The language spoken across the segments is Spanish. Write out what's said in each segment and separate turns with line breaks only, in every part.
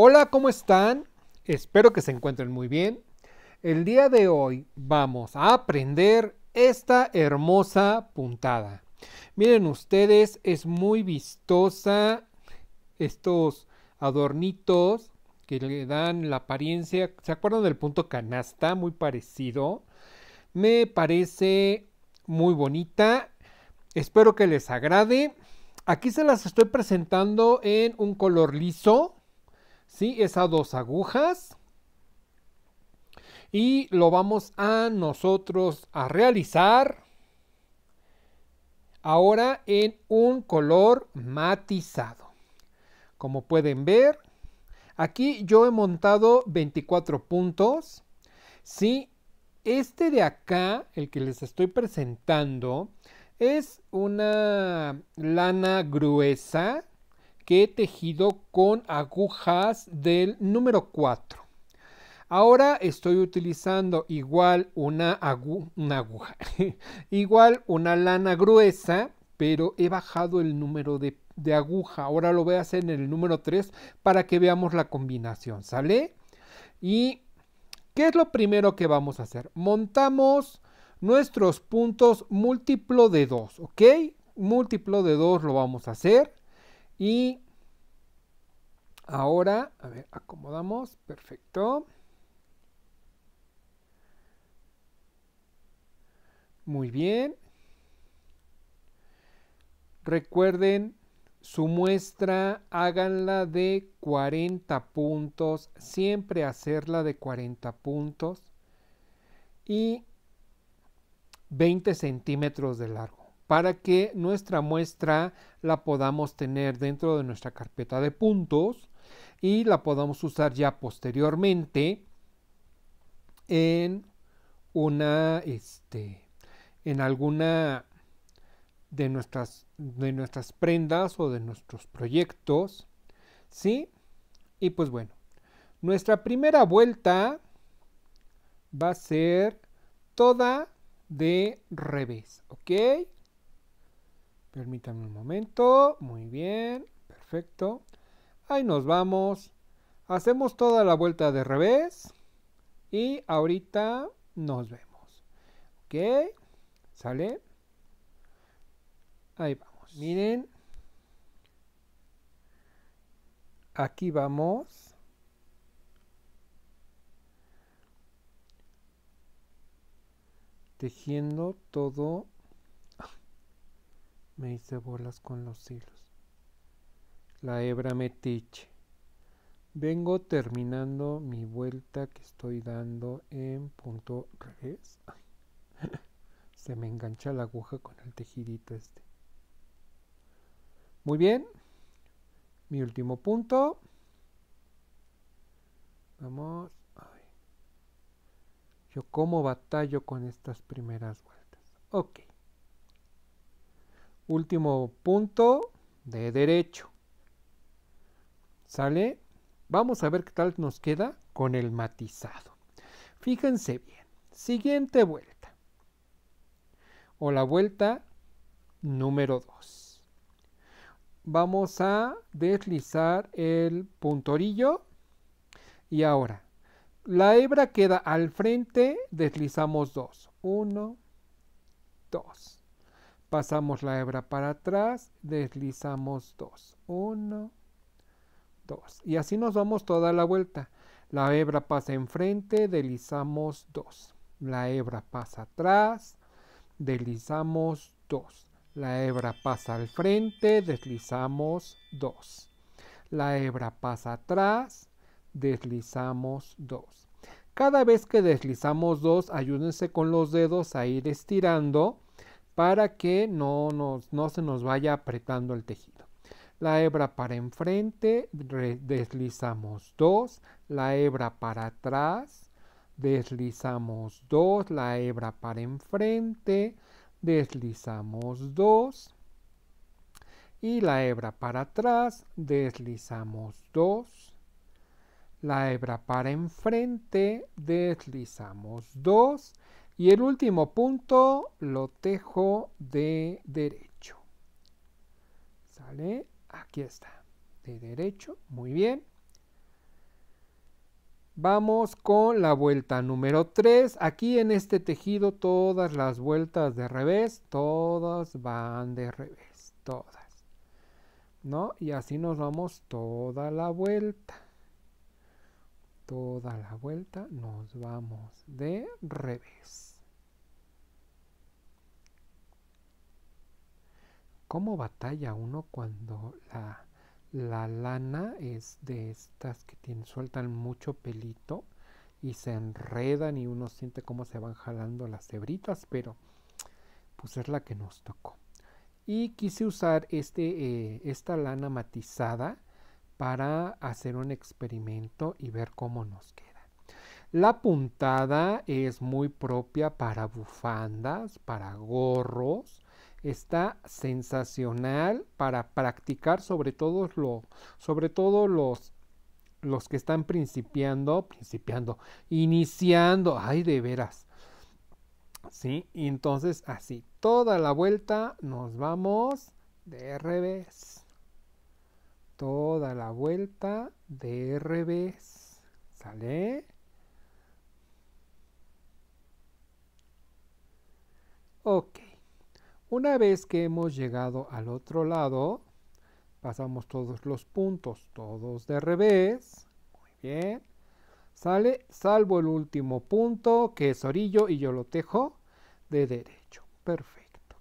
Hola, ¿cómo están? Espero que se encuentren muy bien. El día de hoy vamos a aprender esta hermosa puntada. Miren ustedes, es muy vistosa estos adornitos que le dan la apariencia. ¿Se acuerdan del punto canasta? Muy parecido. Me parece muy bonita. Espero que les agrade. Aquí se las estoy presentando en un color liso. ¿sí? Es a dos agujas. Y lo vamos a nosotros a realizar ahora en un color matizado. Como pueden ver, aquí yo he montado 24 puntos. Sí, este de acá, el que les estoy presentando, es una lana gruesa que he tejido con agujas del número 4. Ahora estoy utilizando igual una, una aguja, igual una lana gruesa, pero he bajado el número de, de aguja. Ahora lo voy a hacer en el número 3 para que veamos la combinación, ¿sale? Y ¿Qué es lo primero que vamos a hacer? Montamos nuestros puntos múltiplo de 2, ¿ok? Múltiplo de 2 lo vamos a hacer. Y ahora, a ver, acomodamos, perfecto. Muy bien. Recuerden, su muestra háganla de 40 puntos, siempre hacerla de 40 puntos y 20 centímetros de largo para que nuestra muestra la podamos tener dentro de nuestra carpeta de puntos y la podamos usar ya posteriormente en una este en alguna de nuestras de nuestras prendas o de nuestros proyectos sí y pues bueno nuestra primera vuelta va a ser toda de revés ok Permítanme un momento. Muy bien. Perfecto. Ahí nos vamos. Hacemos toda la vuelta de revés. Y ahorita nos vemos. ¿Ok? ¿Sale? Ahí vamos. Miren. Aquí vamos. Tejiendo todo me hice bolas con los hilos. La hebra metiche. Vengo terminando mi vuelta que estoy dando en punto revés. Se me engancha la aguja con el tejidito este. Muy bien. Mi último punto. Vamos. Yo como batallo con estas primeras vueltas. Ok último punto de derecho. ¿Sale? Vamos a ver qué tal nos queda con el matizado. Fíjense bien. Siguiente vuelta. O la vuelta número 2. Vamos a deslizar el puntorillo. Y ahora, la hebra queda al frente, deslizamos 2. 1, 2. Pasamos la hebra para atrás, deslizamos 2, 1, 2. Y así nos vamos toda la vuelta. La hebra pasa enfrente, deslizamos 2. La hebra pasa atrás, deslizamos 2. La hebra pasa al frente, deslizamos 2. La hebra pasa atrás, deslizamos 2. Cada vez que deslizamos 2, ayúdense con los dedos a ir estirando para que no, no se nos vaya apretando el tejido. La hebra para enfrente, deslizamos 2, la hebra para atrás, deslizamos 2, la hebra para enfrente, deslizamos 2 y la hebra para atrás, deslizamos 2, la hebra para enfrente, deslizamos 2 y el último punto lo tejo de derecho. ¿Sale? Aquí está. De derecho. Muy bien. Vamos con la vuelta número 3. Aquí en este tejido todas las vueltas de revés, todas van de revés, todas. ¿No? Y así nos vamos toda la vuelta toda la vuelta nos vamos de revés. ¿Cómo batalla uno cuando la, lana es de estas que tienen, sueltan mucho pelito y se enredan y uno siente cómo se van jalando las hebritas? Pero pues es la que nos tocó. Y quise usar este, eh, esta lana matizada para hacer un experimento y ver cómo nos queda. La puntada es muy propia para bufandas, para gorros. Está sensacional para practicar sobre todo, sobre todo los, los que están principiando, principiando, iniciando, ay de veras. ¿Sí? Y entonces así, toda la vuelta nos vamos de revés toda la vuelta de revés. ¿Sale? Ok. Una vez que hemos llegado al otro lado, pasamos todos los puntos, todos de revés. Muy bien. Sale, salvo el último punto, que es orillo, y yo lo tejo de derecho. Perfecto.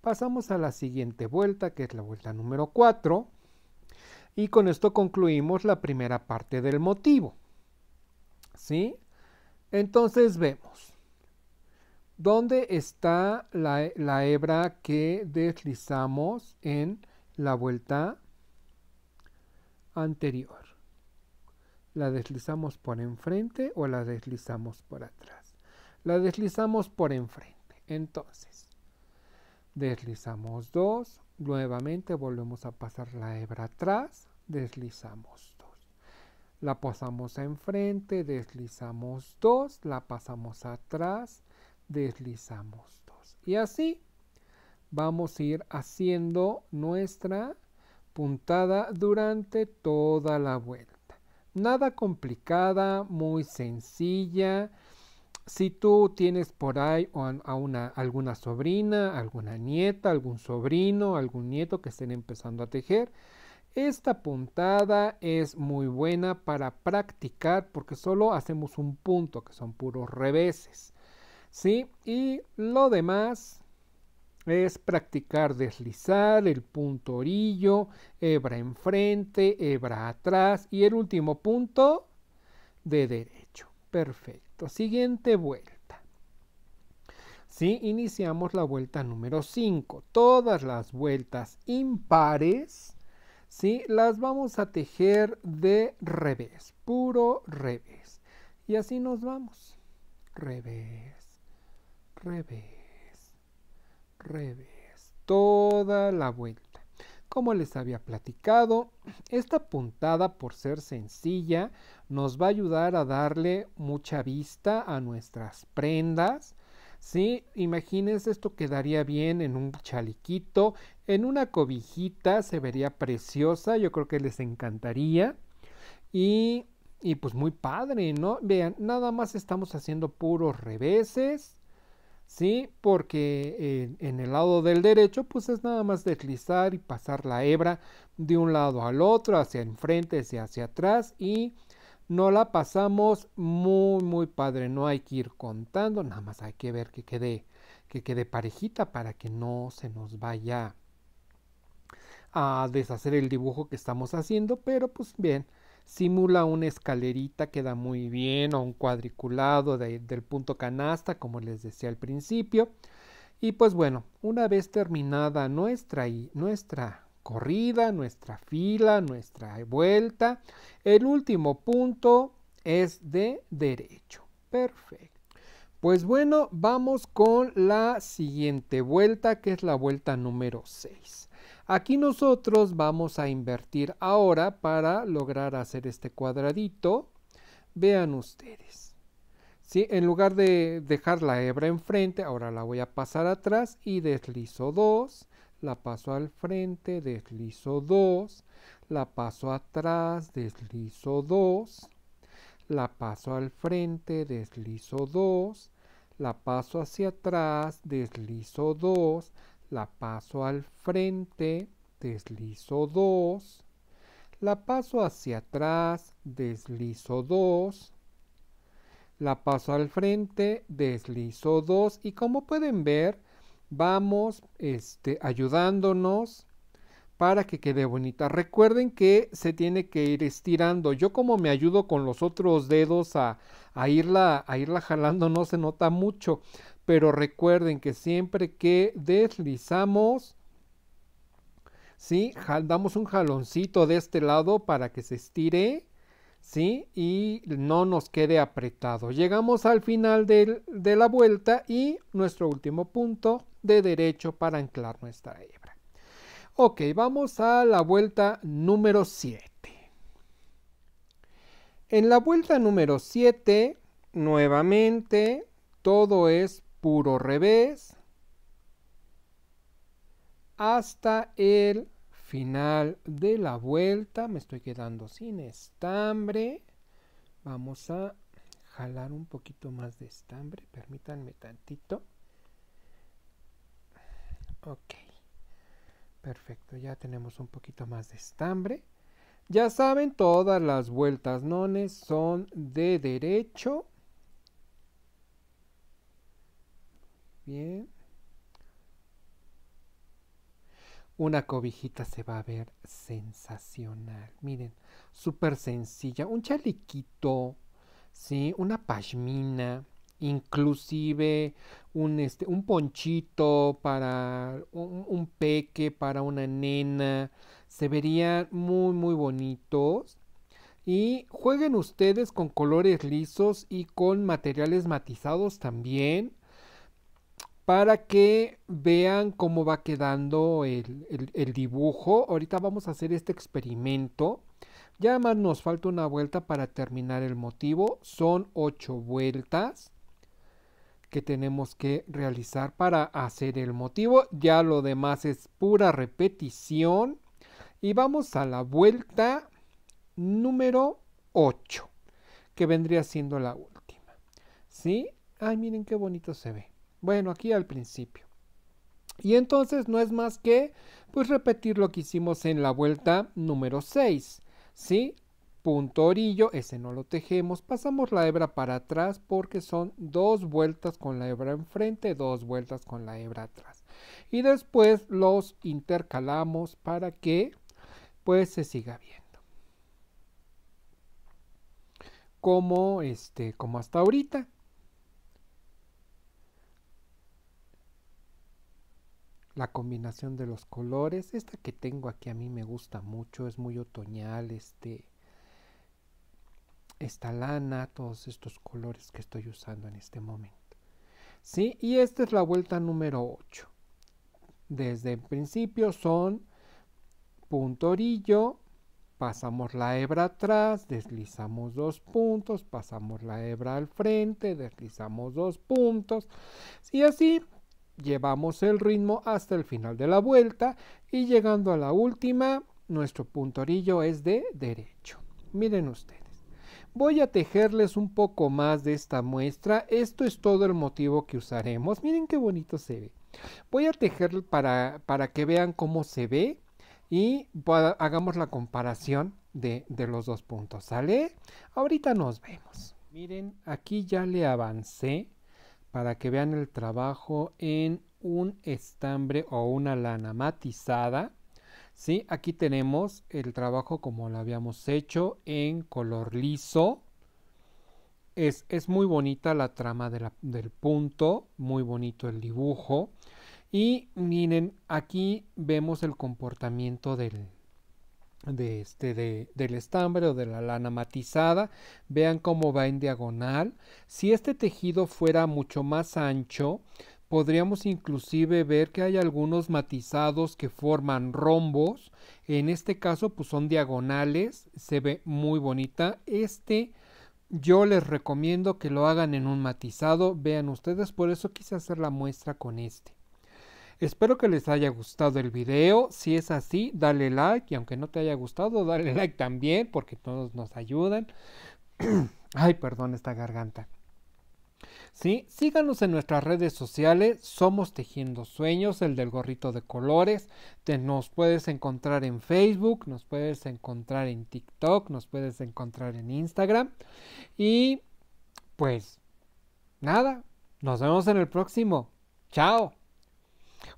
Pasamos a la siguiente vuelta, que es la vuelta número 4. Y con esto concluimos la primera parte del motivo. ¿Sí? Entonces vemos. ¿Dónde está la, hebra que deslizamos en la vuelta anterior? ¿La deslizamos por enfrente o la deslizamos por atrás? La deslizamos por enfrente. Entonces, deslizamos dos. Nuevamente volvemos a pasar la hebra atrás, deslizamos dos. La pasamos enfrente, deslizamos dos, la pasamos atrás, deslizamos dos. Y así vamos a ir haciendo nuestra puntada durante toda la vuelta. Nada complicada, muy sencilla si tú tienes por ahí a una, alguna sobrina, alguna nieta, algún sobrino, algún nieto que estén empezando a tejer, esta puntada es muy buena para practicar porque solo hacemos un punto, que son puros reveses. ¿sí? Y lo demás es practicar deslizar el punto orillo, hebra enfrente, hebra atrás y el último punto de derecho. Perfecto. Siguiente vuelta. Sí, iniciamos la vuelta número 5. Todas las vueltas impares, sí, las vamos a tejer de revés, puro revés. Y así nos vamos. Revés, revés, revés. Toda la vuelta. Como les había platicado, esta puntada por ser sencilla nos va a ayudar a darle mucha vista a nuestras prendas. ¿sí? Imagínense esto quedaría bien en un chaliquito, en una cobijita, se vería preciosa, yo creo que les encantaría. Y, y pues muy padre, ¿no? Vean, nada más estamos haciendo puros reveses ¿sí? Porque eh, en el lado del derecho, pues es nada más deslizar y pasar la hebra de un lado al otro, hacia enfrente, hacia, hacia atrás y no la pasamos muy, muy padre. No hay que ir contando, nada más hay que ver que quede, que quede parejita para que no se nos vaya a deshacer el dibujo que estamos haciendo, pero pues bien, simula una escalerita, que da muy bien, o un cuadriculado del punto canasta, como les decía al principio. Y pues bueno, una vez terminada nuestra, nuestra corrida, nuestra fila, nuestra vuelta, el último punto es de derecho. Perfecto. Pues bueno, vamos con la siguiente vuelta, que es la vuelta número 6. Aquí nosotros vamos a invertir ahora para lograr hacer este cuadradito. Vean ustedes. En lugar de dejar la hebra enfrente, ahora la voy a pasar atrás y deslizo 2. La paso al frente, deslizo 2. La paso atrás, deslizo 2. La paso al frente, deslizo 2. La paso hacia atrás, deslizo 2 la paso al frente, deslizo dos, la paso hacia atrás, deslizo dos, la paso al frente, deslizo dos y como pueden ver vamos este, ayudándonos para que quede bonita. Recuerden que se tiene que ir estirando. Yo como me ayudo con los otros dedos a, a, a irla jalando no se nota mucho pero recuerden que siempre que deslizamos, ¿sí? Damos un jaloncito de este lado para que se estire, ¿sí? Y no nos quede apretado. Llegamos al final de la vuelta y nuestro último punto de derecho para anclar nuestra hebra. Ok, vamos a la vuelta número 7. En la vuelta número 7, nuevamente, todo es puro revés hasta el final de la vuelta. Me estoy quedando sin estambre. Vamos a jalar un poquito más de estambre. Permítanme tantito. Ok. Perfecto, ya tenemos un poquito más de estambre. Ya saben, todas las vueltas nones son de derecho bien. Una cobijita se va a ver sensacional. Miren, súper sencilla. Un chaliquito, ¿sí? Una pashmina. Inclusive un, este, un ponchito para un, un peque, para una nena. Se verían muy, muy bonitos. Y jueguen ustedes con colores lisos y con materiales matizados también para que vean cómo va quedando el, dibujo. Ahorita vamos a hacer este experimento. Ya más nos falta una vuelta para terminar el motivo. Son ocho vueltas que tenemos que realizar para hacer el motivo. Ya lo demás es pura repetición. Y vamos a la vuelta número 8, que vendría siendo la última. ¿Sí? Ay, miren qué bonito se ve. Bueno, aquí al principio. Y entonces no es más que pues repetir lo que hicimos en la vuelta número 6, ¿sí? Punto orillo, ese no lo tejemos, pasamos la hebra para atrás porque son dos vueltas con la hebra enfrente, dos vueltas con la hebra atrás. Y después los intercalamos para que pues se siga viendo. Como este, como hasta ahorita. la combinación de los colores. Esta que tengo aquí a mí me gusta mucho, es muy otoñal, este esta lana, todos estos colores que estoy usando en este momento. ¿Sí? Y esta es la vuelta número 8. Desde el principio son punto orillo, pasamos la hebra atrás, deslizamos dos puntos, pasamos la hebra al frente, deslizamos dos puntos y así llevamos el ritmo hasta el final de la vuelta y llegando a la última, nuestro puntorillo es de derecho. Miren ustedes. Voy a tejerles un poco más de esta muestra. Esto es todo el motivo que usaremos. Miren qué bonito se ve. Voy a tejer para, que vean cómo se ve y hagamos la comparación de, de los dos puntos. ¿Sale? Ahorita nos vemos. Miren, aquí ya le avancé para que vean el trabajo en un estambre o una lana matizada. ¿sí? Aquí tenemos el trabajo como lo habíamos hecho en color liso. Es, es muy bonita la trama del punto, muy bonito el dibujo. Y miren, aquí vemos el comportamiento del, de este, de, del estambre o de la lana matizada. Vean cómo va en diagonal. Si este tejido fuera mucho más ancho, podríamos inclusive ver que hay algunos matizados que forman rombos. En este caso, pues son diagonales. Se ve muy bonita. Este yo les recomiendo que lo hagan en un matizado. Vean ustedes, por eso quise hacer la muestra con este. Espero que les haya gustado el video. Si es así, dale like. Y aunque no te haya gustado, dale like también, porque todos nos ayudan. Ay, perdón esta garganta. Sí, síganos en nuestras redes sociales, somos Tejiendo Sueños, el del gorrito de colores, nos puedes encontrar en Facebook, nos puedes encontrar en TikTok, nos puedes encontrar en Instagram y pues nada, nos vemos en el próximo. Chao.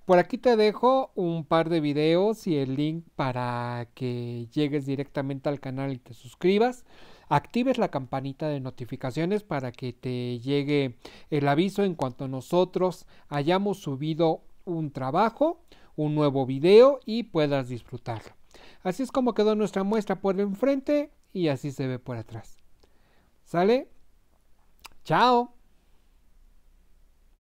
Por aquí te dejo un par de videos y el link para que llegues directamente al canal y te suscribas. Actives la campanita de notificaciones para que te llegue el aviso en cuanto nosotros hayamos subido un trabajo, un nuevo video y puedas disfrutarlo. Así es como quedó nuestra muestra por enfrente y así se ve por atrás. ¿Sale? Chao.